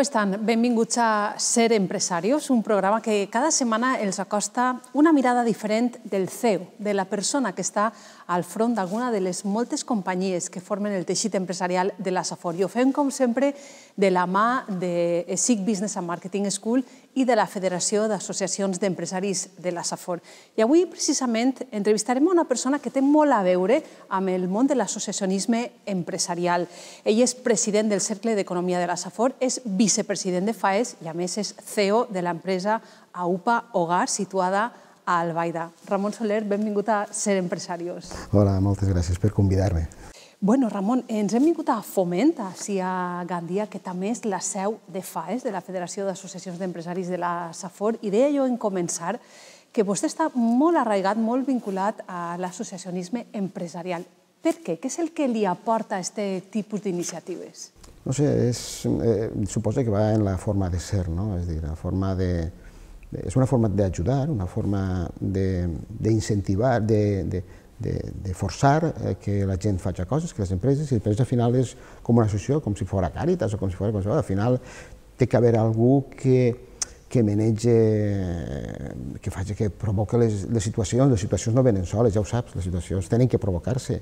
estan? Benvinguts a Ser Empresarios, un programa que cada setmana els acosta una mirada diferent del CEO, de la persona que està al front d'alguna de les moltes companyies que formen el teixit empresarial de la Safor. I ho fem, com sempre, de la mà de SIC Business and Marketing School i de la Federació d'Associacions d'Empresaris de la Safor. I avui, precisament, entrevistarem una persona que té molt a veure amb el món de l'associacionisme empresarial. Ell és president del Cercle d'Economia de la Safor, és vicepresident de FAES i, a més, és CEO de l'empresa AUPA Hogar, situada a Albaida. Ramon Soler, benvingut a Ser Empresarios. Hola, moltes gràcies per convidar-me. Bueno, Ramon, ens hem vingut a Foment, a a Gandia, que també és la seu de FAES, de la Federació d'Associacions d'Empresaris de la SAFOR, i deia jo en començar que vostè està molt arraigat, molt vinculat a l'associacionisme empresarial. Per què? Què és el que li aporta aquest tipus d'iniciatives? No sé, és, eh, que va en la forma de ser, no? És dir, la forma de... és una forma d'ajudar, una forma d'incentivar, de, de, de de, de forçar eh, que la gent faci coses, que les empreses, i després al final és com una associació, com si fos Càritas o com si fos qualsevol, al final té que haver algú que, que menege, que faci que provoque les, les situacions, les situacions no venen soles, ja ho saps, les situacions tenen que provocar-se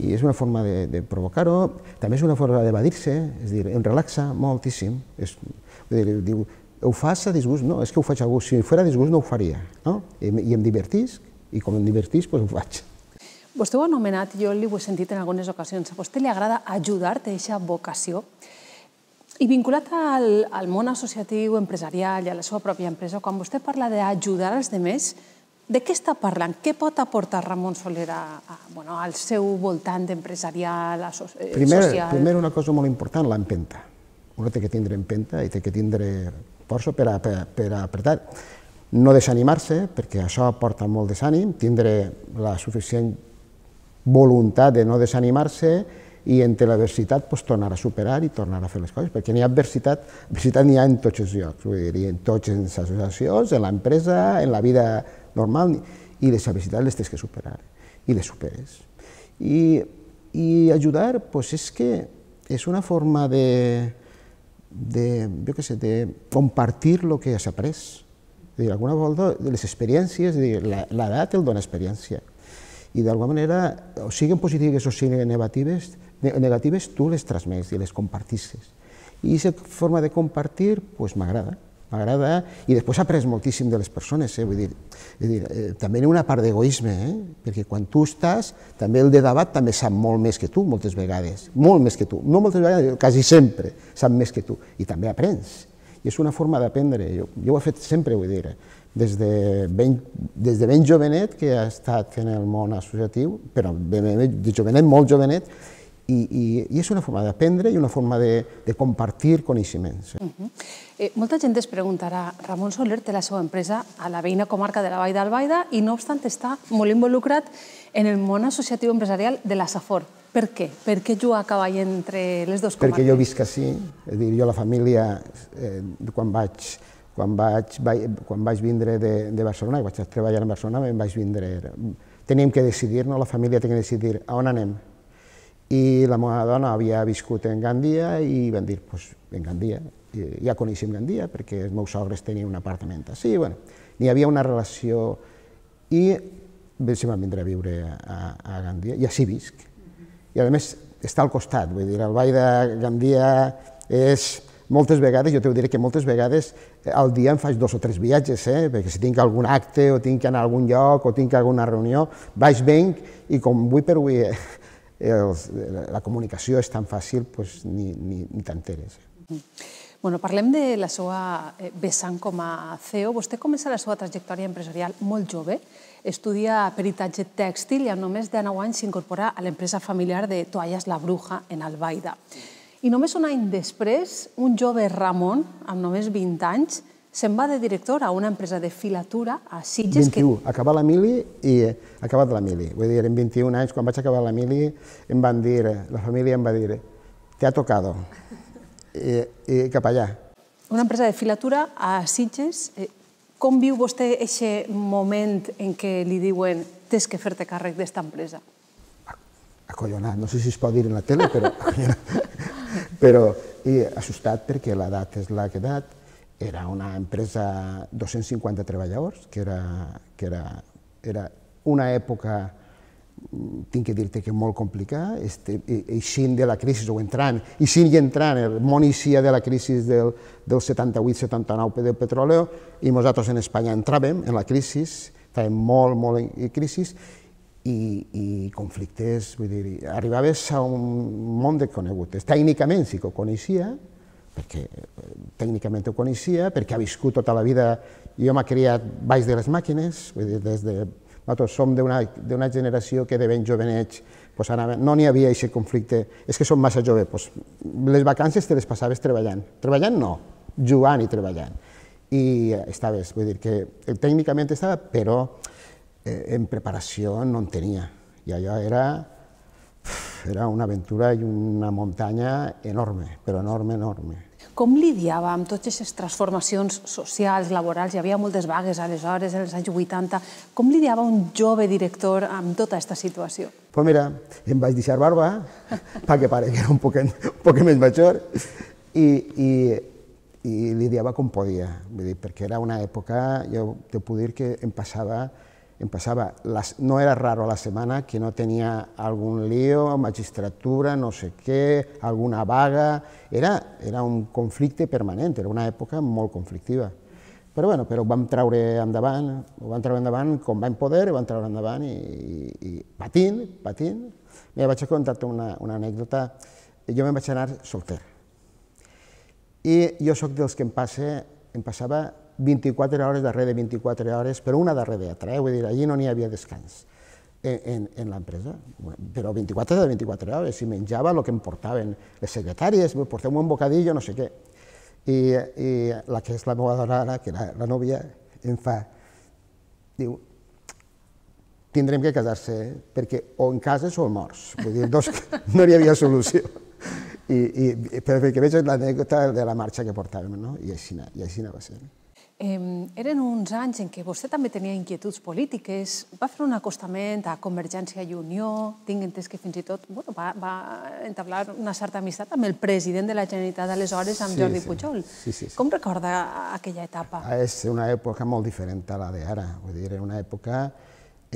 i és una forma de, de provocar-ho, també és una forma d'evadir-se, és dir, em relaxa moltíssim, és, vull dir, diu, ho fas a disgust? No, és que ho faig a gust, si fos a disgust no ho faria, no? I, i em divertisc, i com em divertís, doncs ho faig. Vostè ho ha anomenat, jo li ho he sentit en algunes ocasions, a vostè li agrada ajudar-te a aquesta vocació i vinculat al, al món associatiu, empresarial i a la seva pròpia empresa, quan vostè parla d'ajudar els demés, de què està parlant? Què pot aportar Ramon Soler a, a, bueno, al seu voltant empresarial, so, eh, primer, social? Primer, una cosa molt important, l'empenta. Uno té que tindre empenta i té que tindre força per, a, per, per a apretar. No desanimar-se, perquè això aporta molt desànim, tindre la suficient voluntat de no desanimar-se i entre l'adversitat doncs, tornar a superar i tornar a fer les coses, perquè n'hi ha adversitat, adversitat n'hi ha en tots els llocs, vull dir, en tots les associacions, en l'empresa, en la vida normal, i les adversitats les tens que superar, i les superes. I, i ajudar, doncs és que és una forma de, de, jo què sé, de compartir el que has après. És dir, alguna volta les experiències, l'edat el dona experiència, i de alguna manera, o siguin positives o siguin negatives, negatives tu les transmets i les compartisses. I aquesta forma de compartir pues, m'agrada, m'agrada, i després aprens moltíssim de les persones, eh? vull dir, vull dir eh, també hi ha una part d'egoisme, eh? perquè quan tu estàs, també el de debat també sap molt més que tu, moltes vegades, molt més que tu, no moltes vegades, quasi sempre sap més que tu, i també aprens, i és una forma d'aprendre, jo, jo ho he fet sempre, vull dir, eh? des de, ben, des de ben jovenet que ha estat en el món associatiu, però ben, ben, de jovenet, molt jovenet, i, i, i és una forma d'aprendre i una forma de, de compartir coneixements. Uh -huh. eh, molta gent es preguntarà, Ramon Soler té la seva empresa a la veïna comarca de la Vall d'Albaida i no obstant està molt involucrat en el món associatiu empresarial de la Safor. Per què? Per què jo acaba entre les dues comarques? Perquè jo visc així, és a dir, jo la família, eh, quan vaig quan vaig, vaig, quan vaig vindre de, de Barcelona, i vaig treballar a Barcelona, em vaig vindre... Tenim que decidir, no? la família tenia que decidir a on anem. I la meva dona havia viscut en Gandia i van dir, doncs, pues, en Gandia, I, ja coneixem Gandia perquè els meus sogres tenien un apartament. Sí, bueno, n'hi havia una relació i se van vindre a viure a, a Gandia i així visc. I a més està al costat, vull dir, el Vall de Gandia és moltes vegades, jo t'ho diré que moltes vegades al dia em faig dos o tres viatges, eh? perquè si tinc algun acte o tinc que anar a algun lloc o tinc alguna reunió, vaig venc i com avui per avui eh, els, la comunicació és tan fàcil, pues, ni, ni, ni t'enteres. Bueno, parlem de la seva eh, vessant com a CEO. Vostè comença la seva trajectòria empresarial molt jove, estudia peritatge tèxtil i a només de 9 anys s'incorpora a l'empresa familiar de Toalles La Bruja, en Albaida. Sí i només un any després, un jove Ramon, amb només 20 anys, se'n va de director a una empresa de filatura a Sitges... 21, que... acabar la mili i eh, acabat la mili. Vull dir, en 21 anys, quan vaig acabar la mili, em van dir, eh, la família em va dir, te ha tocado, i, i cap allà. Una empresa de filatura a Sitges. Eh, com viu vostè aquest moment en què li diuen tens que fer-te càrrec d'esta empresa? Acollonat, no sé si es pot dir en la tele, però Però i assustat perquè l'edat és la que edat, era una empresa 250 treballadors, que era, que era, era una època mm, tinc que dir-te que molt complicat, este, eixint de la crisi o entrant, sin i entrant, el món eixia de la crisi del, del 78-79 del petroleo i nosaltres en Espanya entràvem en la crisi, estàvem molt, molt en crisi, i, i conflictes, vull dir, arribaves a un món desconegut. Tècnicament sí que ho coneixia, perquè eh, tècnicament ho coneixia, perquè ha viscut tota la vida, jo m'ha criat baix de les màquines, vull dir, des de... Nosaltres som d'una generació que de ben jovenets pues, anava, no n'hi havia aquest conflicte, és que som massa jove, pues, les vacances te les passaves treballant. Treballant no, jugant i treballant. I eh, estaves, vull dir que eh, tècnicament estava, però Eh, en preparació no en tenia. I allò era, era una aventura i una muntanya enorme, però enorme, enorme. Com lidiava amb totes aquestes transformacions socials, laborals? Hi havia moltes vagues aleshores, als anys 80. Com lidiava un jove director amb tota aquesta situació? Pues mira, em vaig deixar barba perquè pareguera un poquet, un poquet més major i, i, i lidiava com podia. Vull dir, perquè era una època, jo te puc dir que em passava empezaba, las, no era raro la semana que no tenía algún lío, magistratura, no sé qué, alguna vaga, era, era un conflicte permanent, era una època molt conflictiva. Però, bueno, però ho vam treure endavant, ho vam treure endavant com vam poder, ho vam treure endavant i, i, i patint, patint. Mira, vaig a contar-te una, una anècdota. Jo me'n vaig anar solter. I jo sóc dels que em, passe, em passava 24 hores darrere 24 hores, però una darrere d'altra, eh? vull dir, allí no n'hi havia descans en, en, en l'empresa, però 24 de 24 hores, i menjava el que em portaven les secretàries, porteu-me un bocadillo, no sé què. I, i la que és la meva dona ara, que era la nòvia, em fa, diu, tindrem que casar-se, eh? perquè o en cases o en morts. Vull dir, dos, no hi havia solució. I, i, però perquè veig l'anècdota de la marxa que portàvem, no? I així, i així va ser. Eh, eren uns anys en què vostè també tenia inquietuds polítiques, va fer un acostament a Convergència i Unió, tinc entès que fins i tot bueno, va, va entablar una certa amistat amb el president de la Generalitat aleshores, amb sí, Jordi sí. Pujol. Sí, sí, sí. Com recorda aquella etapa? Ah, és una època molt diferent a la d'ara. Vull dir, era una època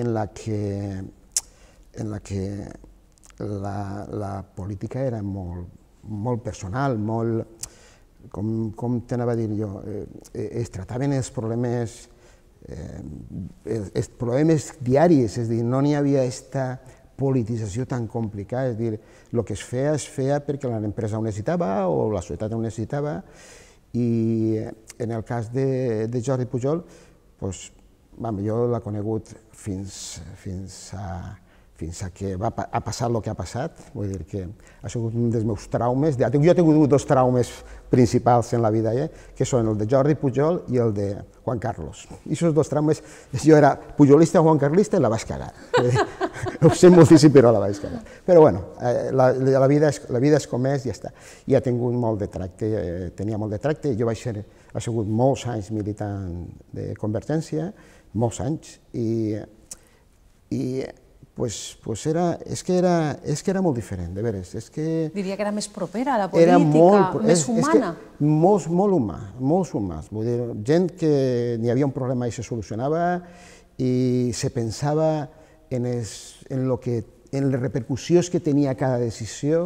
en la que, en la, que la, la política era molt, molt personal, molt, com, com t'anava a dir jo, eh, eh es trataven els problemes eh, els problemes diaris, és dir, no n'hi havia aquesta politització tan complicada, és dir, el que es feia es feia perquè l'empresa ho necessitava o la societat ho necessitava i eh, en el cas de, de Jordi Pujol, doncs, bé, jo l'he conegut fins, fins a fins a que va, ha passat el que ha passat, vull dir que ha sigut un dels meus traumes, jo he tingut dos traumes principals en la vida, eh? que són el de Jordi Pujol i el de Juan Carlos. I aquests dos traumes, jo era pujolista, Juan Carlista i la vaig cagar. Eh, ho sé moltíssim, però la vaig cagar. Però bueno, eh, la, la, vida, és, la vida és com és i ja està. I ha tingut molt de tracte, eh, tenia molt de tracte, jo vaig ser, ha sigut molts anys militant de Convergència, molts anys, i, i pues, pues era, és, que era, és que era molt diferent, de veres. És que... Diria que era més propera a la política, era molt, més és, humana. És que molt, molt humà, molts humans. Vull dir, gent que n'hi havia un problema i se solucionava i se pensava en, es, en, lo que, en les repercussions que tenia cada decisió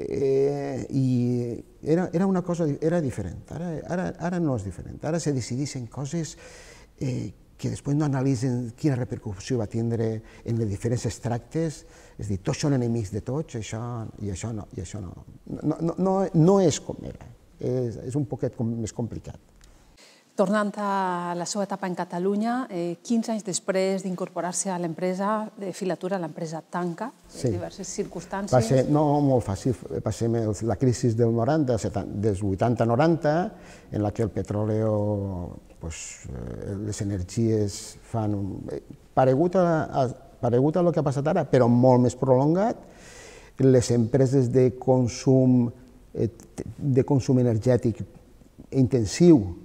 eh, i era, era una cosa era diferent. Ara, ara, ara no és diferent. Ara se decidissin coses eh, que després no analitzen quina repercussió va tindre en les diferents extractes, és a dir, tots són enemics de tots, això, i això no, i això no. No, no, no, no és com era, és, és un poquet com, més complicat. Tornant a la seva etapa en Catalunya, eh, 15 anys després d'incorporar-se a l'empresa de filatura, l'empresa tanca, sí. en diverses circumstàncies. Va ser, no molt fàcil, va ser la crisi del 90, dels 80-90, en la que el petroleo, pues, eh, les energies fan... Un, eh, paregut, a, a, paregut a que ha passat ara, però molt més prolongat, les empreses de consum, eh, de consum energètic intensiu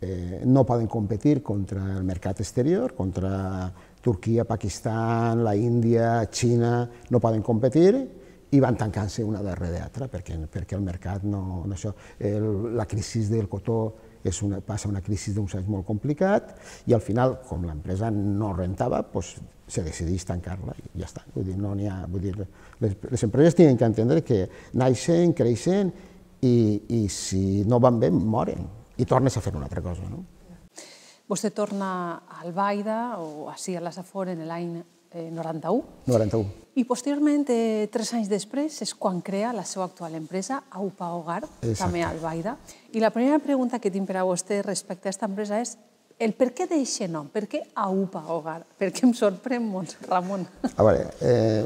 eh, no poden competir contra el mercat exterior, contra Turquia, Pakistan, la Índia, Xina, no poden competir i van tancant-se una darrere d'altra perquè, perquè el mercat no... no això, el, la crisi del cotó és una, passa una crisi d'uns anys molt complicat i al final, com l'empresa no rentava, doncs se decideix tancar-la i ja està. Vull dir, no ha... Vull dir, les, les empreses tenen que entendre que naixen, creixen i, i si no van bé, moren i tornes a fer una altra cosa. No? Vostè torna a Albaida, o així a les Afores, en l'any 91. Eh, 91. I posteriorment, eh, tres anys després, és quan crea la seva actual empresa, Aupa Hogar, Exacte. també a Albaida. I la primera pregunta que tinc per a vostè respecte a aquesta empresa és el per què d'eixe nom? Per què Aupa Hogar? Perquè em sorprèn molt, Ramon. A veure, eh,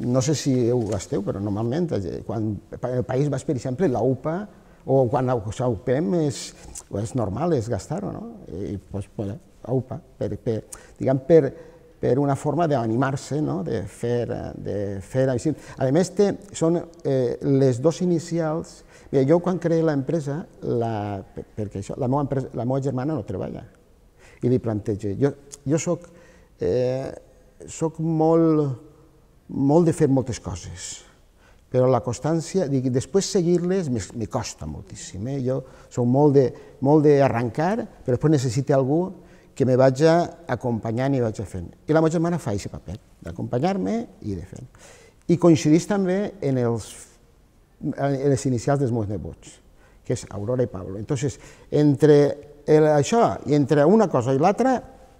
no sé si ho gasteu, però normalment, eh, quan el país vas, per exemple, l'Aupa o quan s'aupem és, és normal, és gastar-ho, no? I, doncs, pues, aupa, per, per, diguem, per, per una forma d'animar-se, no? de, fer, de fer així. A més, té, són eh, les dos inicials. Mira, jo quan creé l'empresa, la, perquè això, la, meva empresa, la meva germana no treballa, i li plantejo, jo, jo soc, eh, soc molt, molt de fer moltes coses, però la constància, dic, després seguir-les me costa moltíssim. Eh? Jo sóc molt de, molt d'arrencar, però després necessite algú que me vaig acompanyant i vaig fent. I la meva germana fa aquest paper, d'acompanyar-me i de fer. I coincidís també en els, en les inicials dels meus nebots, que és Aurora i Pablo. Entonces, entre el, això i entre una cosa i l'altra,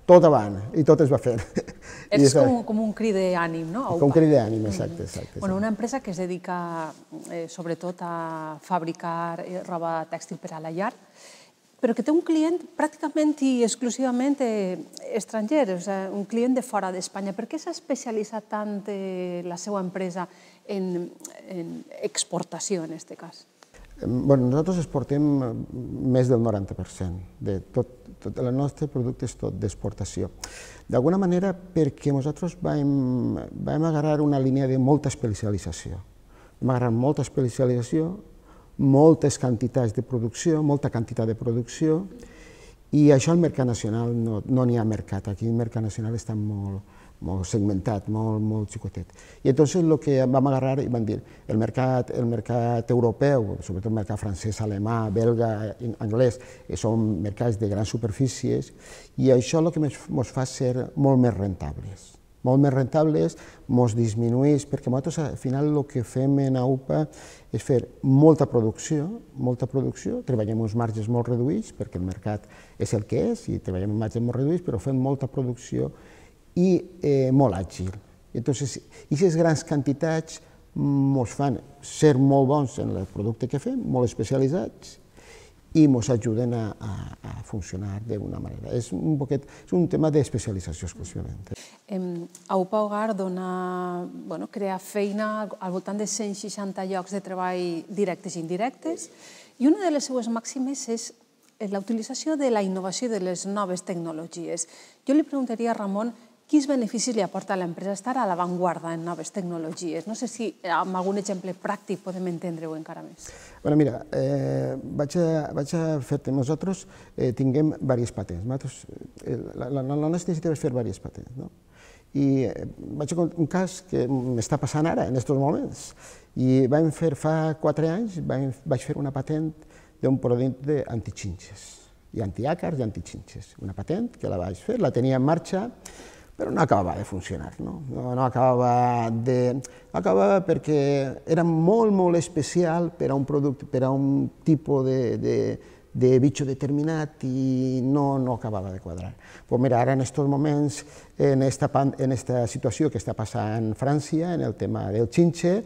tot avant, i tot es va fer. Ets com, com un cri d'ànim, no? Com un cri d'ànim, mm-hmm. exacte, exacte. Bueno, una empresa que es dedica eh, sobretot a fabricar eh, roba tèxtil per a la llar, però que té un client pràcticament i exclusivament eh, estranger, o sigui, un client de fora d'Espanya. Per què s'ha especialitzat tant eh, la seva empresa en, en exportació, en aquest cas? Bueno, nosaltres exportem eh, més del 90%. De tot, tot el nostre producte és tot d'exportació. D'alguna manera, perquè nosaltres vam, vam agarrar una línia de molta especialització. Vam agarrar molta especialització, moltes quantitats de producció, molta quantitat de producció, i això al mercat nacional no n'hi no ha mercat. Aquí el mercat nacional està molt, molt segmentat, molt, molt xicotet. I entonces el que vam agarrar i vam dir, el mercat, el mercat europeu, sobretot el mercat francès, alemà, belga, anglès, eh, són mercats de grans superfícies, i això el que ens fa ser molt més rentables. Molt més rentables, ens disminueix, perquè nosaltres al final el que fem en AUPA és fer molta producció, molta producció, treballem uns marges molt reduïts, perquè el mercat és el que és, i treballem uns marges molt reduïts, però fem molta producció i eh, molt àgil. Entonces, aquestes grans quantitats ens fan ser molt bons en el producte que fem, molt especialitzats, i ens ajuden a, a, a funcionar d'una manera. És un, poquet, és un tema d'especialització exclusivament. A UPA Hogar dona, bueno, crea feina al voltant de 160 llocs de treball directes i indirectes i una de les seues màximes és la utilització de la innovació de les noves tecnologies. Jo li preguntaria a Ramon quins beneficis li aporta a l'empresa estar a l'avantguarda en noves tecnologies? No sé si amb algun exemple pràctic podem entendre-ho encara més. Bueno, mira, eh, vaig a, vaig a fer-te, nosaltres eh, tinguem diverses patents. Nosaltres, eh, la, la, la nostra iniciativa és fer diverses patents. No? I eh, vaig a un cas que m'està passant ara, en aquests moments. I vam fer, fa quatre anys, vam, vaig fer una patent d'un producte d'antixinxes. i antiàcars i antixinxes. Una patent que la vaig fer, la tenia en marxa, però no acabava de funcionar, no? No, no acabava de... Acabava perquè era molt, molt especial per a un producte, per a un tipus de, de, de bitxo determinat i no, no acabava de quadrar. Però mira, ara en aquests moments, en esta, en esta situació que està passant en França, en el tema del xinxe,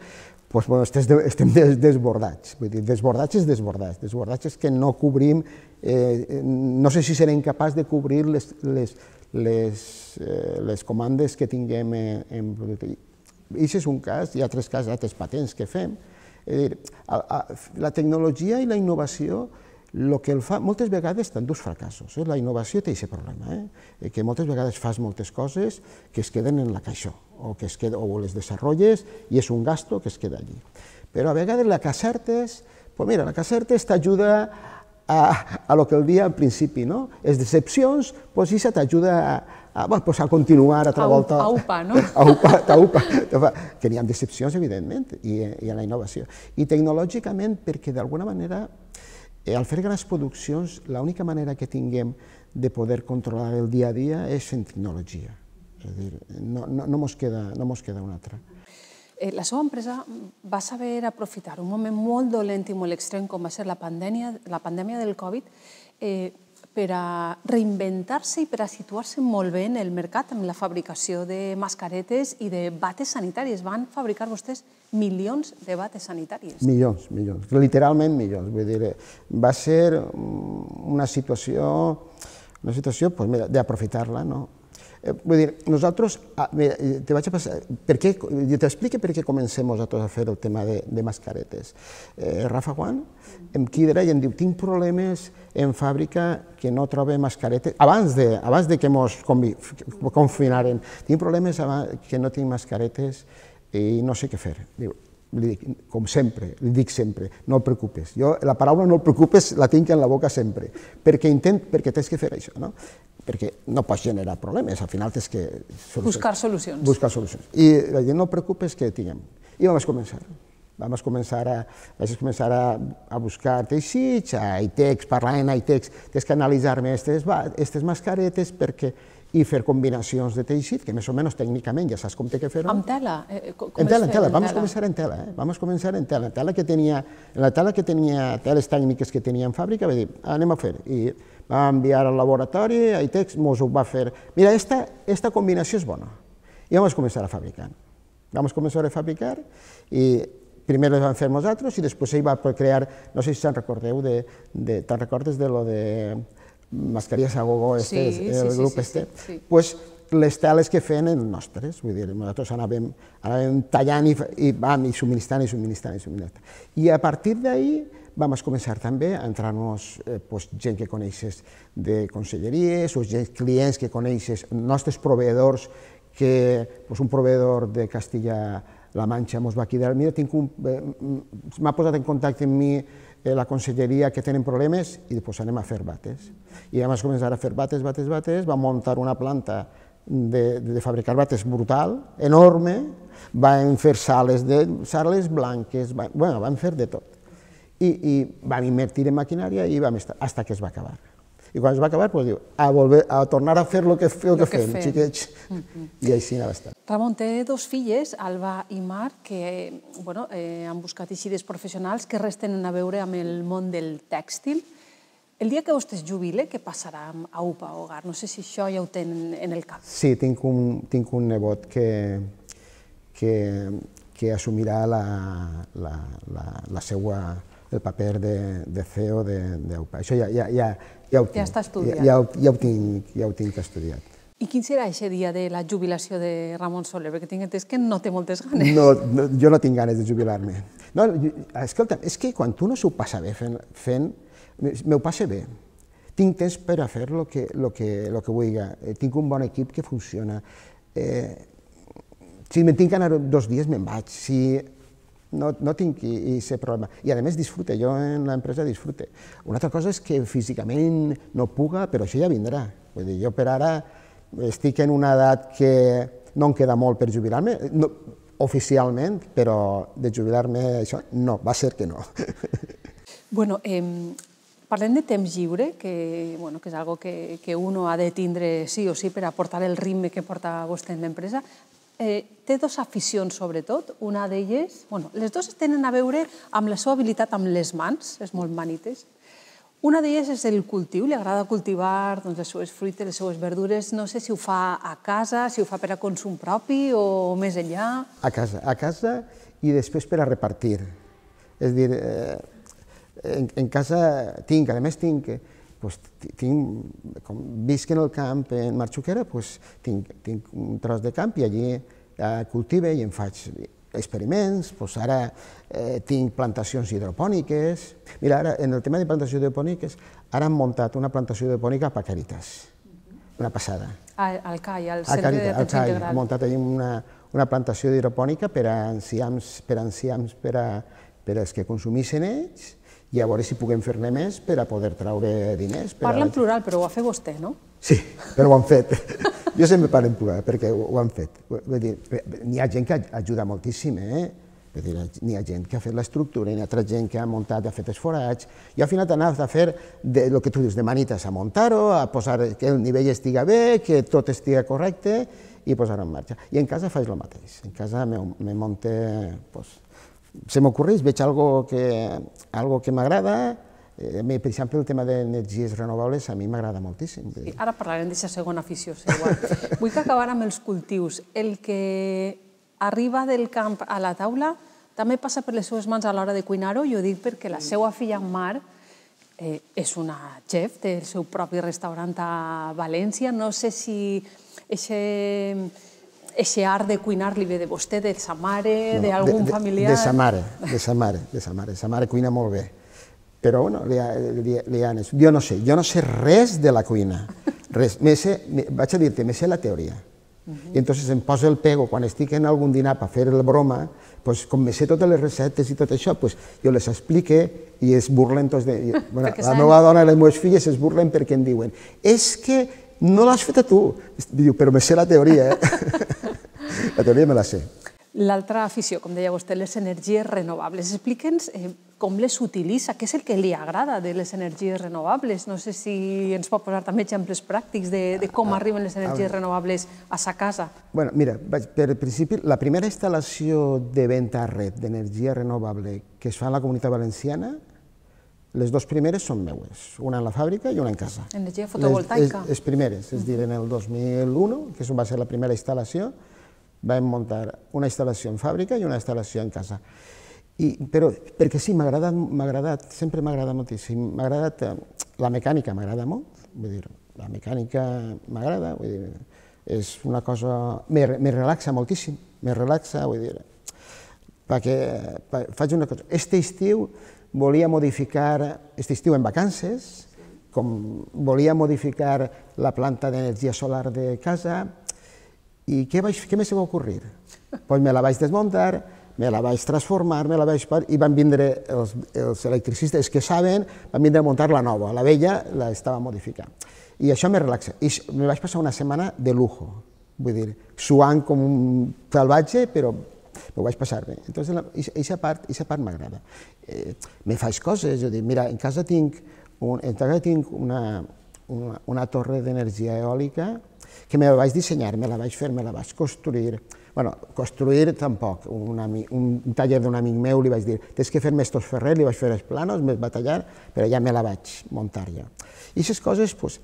doncs, bueno, estem, estem desbordats, vull dir, desbordats és desbordats, desbordats és que no cobrim, eh, no sé si serem capaç de cobrir les, les, les, eh, les comandes que tinguem en, en producte. Aquest és un cas, hi ha altres casos, altres patents que fem. És dir, a, a, la tecnologia i la innovació el que el fa, moltes vegades tant dos fracassos, eh? la innovació té aquest problema, eh? que moltes vegades fas moltes coses que es queden en la caixó, o que es queda, o les desarrolles i és un gasto que es queda allí. Però a vegades la Casartes, pues mira, la Casartes t'ajuda a, a lo que el dia en principi, no? És decepcions, doncs això t'ajuda a, a, a, pues a continuar a volta. A UPA, no? A UPA, a UPA, UPA. que n'hi ha decepcions, evidentment, i, i a la innovació. I tecnològicament, perquè d'alguna manera, eh, al fer grans produccions, l'única manera que tinguem de poder controlar el dia a dia és en tecnologia. És a dir, no, no, no mos queda, no mos queda una altra. Eh, la seva empresa va saber aprofitar un moment molt dolent i molt extrem com va ser la pandèmia, la pandèmia del Covid eh, per a reinventar-se i per a situar-se molt bé en el mercat amb la fabricació de mascaretes i de bates sanitàries. Van fabricar vostès milions de bates sanitàries. Milions, milions, literalment milions. Vull dir, eh, va ser mm, una situació, una situació pues mira, d'aprofitar-la, no? Eh, vull dir, nosaltres, ah, eh, te vaig a passar, per què, eh, t'explique per què comencem nosaltres a fer el tema de, de mascaretes. Eh, Rafa Juan em quidra i em diu, tinc problemes en fàbrica que no trobe mascaretes, abans de, abans de que mos confinaren, tinc problemes que no tinc mascaretes i no sé què fer. Diu, li dic, com sempre, li dic sempre, no el preocupes. Jo, la paraula no el preocupes la tinc en la boca sempre, perquè intent, perquè tens que fer això, no? perquè no pots generar problemes, al final tens que... Buscar solucions. Buscar solucions. I la gent no preocupes que tinguem. I vam començar. Vam començar a, vaig començar a, a buscar teixits, a ITEX, parlar en ITEX, tens que analitzar més aquestes mascaretes perquè i fer combinacions de teixit, que més o menys tècnicament ja saps com té que fer-ho. Amb tela? Eh, eh com en tela, en tela. Vamos començar en tela, eh? Vamos començar en tela. En tela que tenia, en la tela que tenia, teles tècniques que tenia en fàbrica, va dir, anem a fer. I va enviar al laboratori, a ITEX mos ho va fer. Mira, esta, esta combinació és bona. I vam començar a fabricar. Vam començar a fabricar i primer les vam fer nosaltres i després ell va crear, no sé si se'n recordeu, de, de, te'n recordes de lo de mascarillas a gogo, este, sí, el sí, grup sí, este, sí, sí. pues les teles que feien eren nostres, vull dir, nosaltres anàvem, anàvem tallant i, i vam i subministrant i subministrant i subministrant. I a partir d'ahir vam començar també a entrar-nos eh, pues, doncs, gent que coneixes de conselleries o gent, clients que coneixes, nostres proveedors, que pues, doncs, un proveedor de Castilla-La Manxa mos va cridar, mira, tinc un... Eh, mm, m'ha posat en contacte amb mi eh, la conselleria que tenen problemes i després anem a fer bates. I vam començar a fer bates, bates, bates, vam muntar una planta de, de fabricar bates brutal, enorme, van fer sales, de, sales blanques, van, bueno, van fer de tot i, i vam invertir en maquinària i vam estar, hasta que es va acabar. I quan es va acabar, doncs diu, a, volver, a tornar a fer el que, el que, que fem, fem. xiquets. Mm -hmm. I així anava estar. Ramon té dos filles, Alba i Mar, que bueno, eh, han buscat eixides professionals que resten a veure amb el món del tèxtil. El dia que vostè es jubile, què passarà a UPA o GAR? No sé si això ja ho ten en el cap. Sí, tinc un, tinc un nebot que, que, que assumirà la, la, la, la seva el paper de, de CEO d'AUPA. Això ja, ja, ja, ja, ho tinc, ja està estudiat. Ja, ja, ja, ho tinc, ja ho tinc estudiat. I quin serà aquest dia de la jubilació de Ramon Soler? Perquè tinc entès que no té moltes ganes. No, no jo no tinc ganes de jubilar-me. No, escolta, és que quan tu no s'ho passa bé fent, fent m'ho passa bé. Tinc temps per a fer el que, lo que, lo que vulgui. Eh, tinc un bon equip que funciona. Eh, si me tinc que anar dos dies, me'n vaig. Si no, no tinc ser problema. I a més disfrute, jo en l'empresa disfrute. Una altra cosa és que físicament no puga, però això ja vindrà. Vull dir, jo per ara estic en una edat que no em queda molt per jubilar-me, no, oficialment, però de jubilar-me això no, va ser que no. Bueno, eh, Parlem de temps lliure, que, bueno, que és algo que, que uno ha de tindre sí o sí per aportar el ritme que porta vostè en l'empresa eh, té dues aficions, sobretot. Una d'elles... Bueno, les dues tenen a veure amb la seva habilitat amb les mans, és molt manites. Una d'elles és el cultiu, li agrada cultivar doncs, les seues fruites, les seues verdures. No sé si ho fa a casa, si ho fa per a consum propi o més enllà... A casa, a casa i després per a repartir. És a dir, eh, en, en casa tinc, a més tinc... Eh, pues, tinc, com visc en el camp en Marxuquera, pues, tinc, tinc un tros de camp i allí eh, cultive i en faig experiments, pues, ara eh, tinc plantacions hidropòniques. Mira, ara, en el tema de plantacions hidropòniques, ara han muntat una plantació hidropònica a Caritas, mhm. una passada. Al, CAI, al Centre Càritas, de Detenció Integral. Han muntat allà una, una plantació hidropònica per a enciams, per a, enciams, per a, per als que consumissin ells, i a veure si puguem fer-ne més per a poder traure diners. Per Parla en plural, però ho ha fet vostè, no? Sí, però ho han fet. jo sempre parlo en plural, perquè ho, ho han fet. Vull dir, eh, n'hi ha gent que ajuda moltíssim, eh? N'hi ha gent que ha fet l'estructura, n'hi ha altra gent que ha muntat, ha fet els forats, i al final t'anaves a fer de, el que tu dius, de manites, a muntar-ho, a posar que el nivell estiga bé, que tot estiga correcte, i posar-ho en marxa. I en casa faig el mateix. En casa me, me monte pues, se m'ocorreix, veig algo que, algo que m'agrada, eh, per exemple, el tema d'energies renovables a mi m'agrada moltíssim. Sí, ara parlarem d'aquesta segona afició igual. Vull que acabar amb els cultius. El que arriba del camp a la taula també passa per les seues mans a l'hora de cuinar-ho i ho dic perquè la seva filla Mar eh, és una chef, té el seu propi restaurant a València. No sé si eixe ese art de cuinar li ve de vostè, de sa mare, no, d'algun familiar... De sa mare, de sa mare, de sa mare. Sa mare cuina molt bé. Però, bueno, li, li, li han... Jo no sé, jo no sé res de la cuina. Res. Me sé, me, vaig a dir-te, me sé la teoria. Uh -huh. I entonces em poso el pego, quan estic en algun dinar per fer la broma, pues, com me sé totes les receptes i tot això, pues, jo les explique i es burlen tots de... Bueno, la meva dona i les meves filles es burlen perquè em diuen és es que no l'has a tu. Diu, però me sé la teoria, eh? la teoria me la sé. L'altra afició, com deia vostè, les energies renovables. Explica'ns eh, com les utilitza, què és el que li agrada de les energies renovables. No sé si ens pot posar també exemples pràctics de, de com ah, arriben les ah, energies ah, renovables a sa casa. Bueno, mira, vaig, per principi, la primera instal·lació de venta a red d'energia renovable que es fa a la comunitat valenciana les dues primeres són meues, una en la fàbrica i una en casa. Energia fotovoltaica. Les, les, les primeres, és a dir, en el 2001, que va ser la primera instal·lació, vam muntar una instal·lació en fàbrica i una instal·lació en casa. I, però, perquè sí, m'ha agradat, agradat, sempre m'ha agradat moltíssim, m'ha agradat, eh, la mecànica m'agrada molt, vull dir, la mecànica m'agrada, vull dir, és una cosa, me, me relaxa moltíssim, me relaxa, vull dir, perquè, eh, perquè faig una cosa, este estiu volia modificar, estiu en vacances, com volia modificar la planta d'energia solar de casa, i què, vaig, què més se va ocorrir? Doncs me la vaig desmuntar, me la vaig transformar, me la vaig... I van vindre els, els electricistes que saben, van vindre a muntar la nova, la vella la estava modificant. I això me relaxa. I me vaig passar una setmana de lujo, vull dir, suant com un salvatge, però ho vaig passar bé. Entonces, aquesta part, part m'agrada eh, me faig coses, jo dic, mira, en casa tinc, un, en casa tinc una, una, una torre d'energia eòlica que me la vaig dissenyar, me la vaig fer, me la vaig construir. bueno, construir tampoc, un, ami, un taller d'un amic meu li vaig dir, tens que fer-me estos ferrers, li vaig fer els planos, me'ls va tallar, però ja me la vaig muntar jo. I aquestes coses, doncs,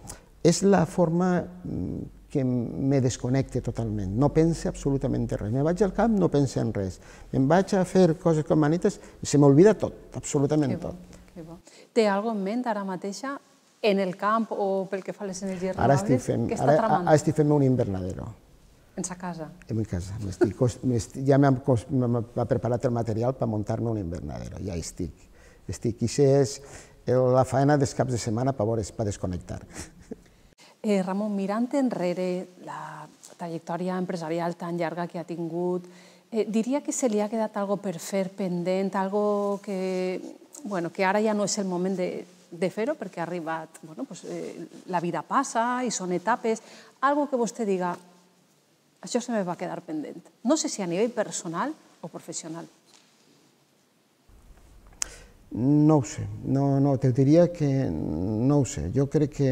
és la forma mm, que me desconnecte totalment, no pense absolutament res, me vaig al camp, no pense en res, em vaig a fer coses com manites, se m'oblida tot, absolutament tot. Que bo. Té alguna en ment ara mateixa en el camp o pel que fa a les energies renovables? Estic fent, ara, estic fent un invernadero. En sa casa? En mi casa. Estic, ja m'ha preparat el material per muntar-me un invernadero, ja estic. Estic, i és la faena dels caps de setmana per, desconnectar. per desconnectar. Eh, Ramon, mirant enrere la trajectòria empresarial tan llarga que ha tingut, eh, diria que se li ha quedat algo per fer pendent, algo que, bueno, que ara ja no és el moment de, de fer-ho perquè ha arribat, bueno, pues, eh, la vida passa i són etapes, algo que vostè diga, això se me va quedar pendent. No sé si a nivell personal o professional. No ho sé, no, no, te diria que no ho sé. Jo crec que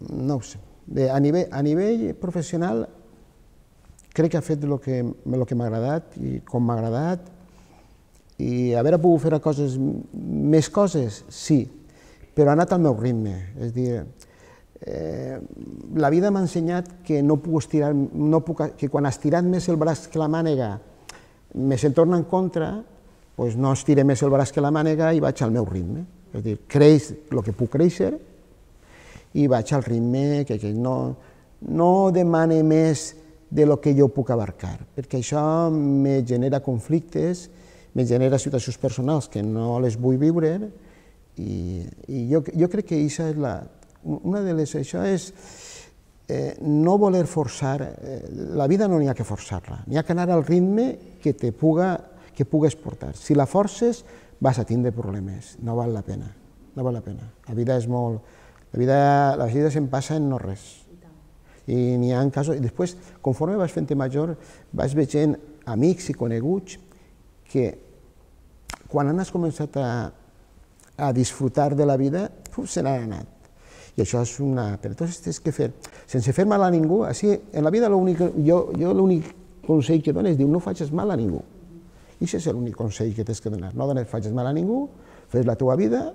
no ho sé. Bé, a, nivell, a nivell professional crec que ha fet el que, el que m'ha agradat i com m'ha agradat i haver pogut fer coses, més coses, sí, però ha anat al meu ritme. És dir, eh, la vida m'ha ensenyat que no puc estirar, no puc, que quan has tirat més el braç que la mànega me se'n torna en contra, doncs no estiré més el braç que la mànega i vaig al meu ritme. És dir, creix el que puc créixer, i vaig al ritme que, que no, no demane més de lo que jo puc abarcar, perquè això me genera conflictes, me genera situacions personals que no les vull viure i, i jo, jo crec que això és la, una de les... Això és eh, no voler forçar... Eh, la vida no n'hi ha que forçar-la, n'hi ha que anar al ritme que te puga, que pugues portar. Si la forces, vas a tindre problemes, no val la pena, no val la pena. La vida és molt, la vida, la vida se'n passa en no res. I n'hi ha casos... I després, conforme vas fent-te major, vas veient amics i coneguts que quan han començat a, a disfrutar de la vida, puf, se n'han anat. I això és una... Per tot tens que fer, sense fer mal a ningú, així, en la vida l'únic... Jo, jo l'únic consell que dones és no facis mal a ningú. I això és l'únic consell que tens que donar. No dones, facis mal a ningú, fes la teva vida,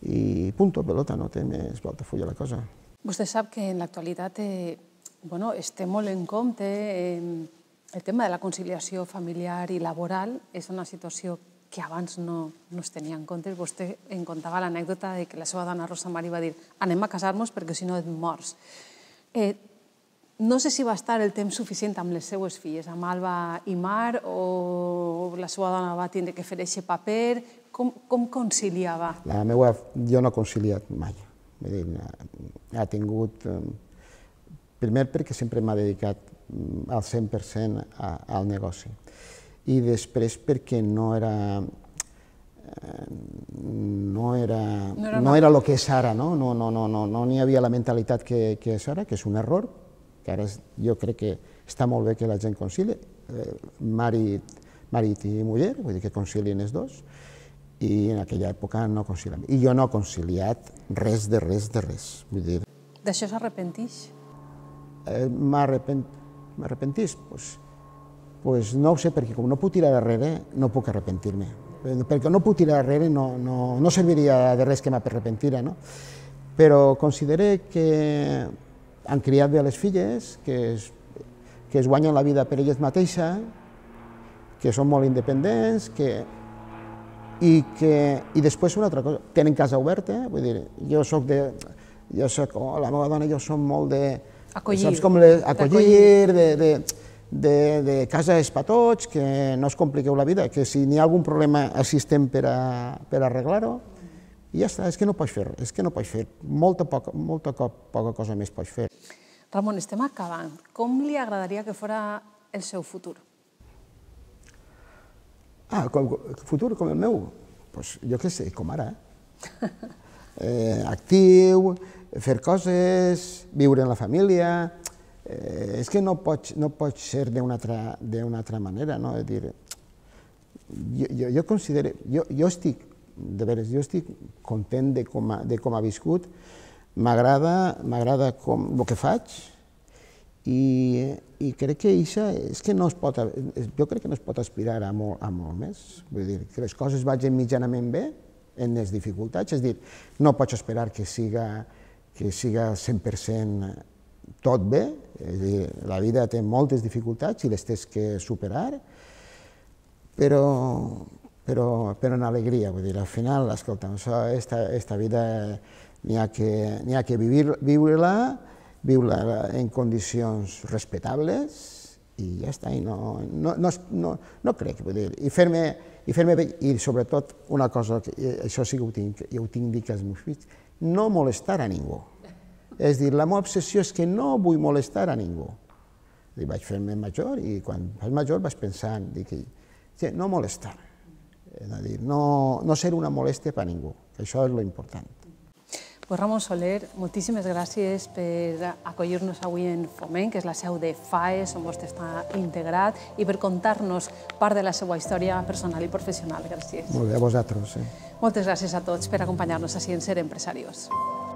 y punto, pelota, no té més volta fulla la cosa. Vostè sap que en l'actualitat eh, bueno, es té molt en compte eh, el tema de la conciliació familiar i laboral. És una situació que abans no, no es tenia en compte. Vostè em contava l'anècdota de que la seva dona Rosa Mari va dir anem a casar-nos perquè si no et mors. Eh, no sé si va estar el temps suficient amb les seues filles, amb Alba i Mar, o la seva dona va tindre que fer aquest paper, com, com conciliava? La meva... Jo no he conciliat mai. Vull dir, ha tingut... Primer perquè sempre m'ha dedicat mm, al 100% a, al negoci. I després perquè no era eh, no era, no era, no era el que és ara, no? No n'hi no, no, no, no havia la mentalitat que, que és ara, que és un error, que ara és, jo crec que està molt bé que la gent concili, eh, marit, marit i muller, vull dir que concilien els dos, i en aquella època no conciliam. I jo no he conciliat res de res de res. Vull dir... D'això s'arrepentix? Eh, M'arrepentís? Pues, pues no ho sé, perquè com no puc tirar darrere, no puc arrepentir-me. Eh, perquè no puc tirar darrere no, no, no serviria de res que m'arrepentira, no? Però considero que han criat bé les filles, que es, que es guanyen la vida per elles mateixes, que són molt independents, que i, que, i després una altra cosa, tenen casa oberta, eh? vull dir, jo sóc de... Jo soc, oh, la meva dona i jo som molt de... Acollir. Saps com les, acollir, de, de, de, de casa és per tots, que no us compliqueu la vida, que si n'hi ha algun problema assistem per, a, per arreglar-ho, i ja està, és que no pots fer, és que no pots fer, molta, poca, molta cop, poca cosa més pots fer. Ramon, estem acabant. Com li agradaria que fora el seu futur? Ah, com, futur com el meu? Pues, jo què sé, com ara. Eh? actiu, fer coses, viure en la família... Eh, és que no pots, no pots ser d'una altra, altra manera, no? És dir, jo, jo, jo considero... Jo, jo estic, de veres, jo estic content de com ha, de com ha viscut, m'agrada com el que faig, i, i crec que això és que no es pot, eh, jo crec que no es pot aspirar a molt, a molt més. Vull dir, que les coses vagin mitjanament bé en les dificultats, és dir, no pots esperar que siga, que siga 100% tot bé, és dir, la vida té moltes dificultats i les tens que superar, però, però, però en alegria, vull dir, al final, escolta, això, esta, esta vida n'hi ha que, ha que vivir-la, viure, la viure la la, en condicions respectables i ja està, i no, no, no, no, no crec, vull dir, i fer-me i fer i sobretot una cosa, que, eh, això sí que ho tinc, i ho tinc dit als meus fills, no molestar a ningú. És dir, la meva obsessió és que no vull molestar a ningú. I vaig fer-me major i quan vaig major vaig pensant, dic, no molestar, és a dir, no, no ser una molèstia per a ningú, això és lo important. Pues Ramon Soler, moltíssimes gràcies per acollir-nos avui en Foment, que és la seu de FAES, on vostè està integrat, i per contar-nos part de la seva història personal i professional. Gràcies. Molt bé, a vosaltres. Sí. Eh. Moltes gràcies a tots per acompanyar-nos a Ser Empresarios. Gràcies.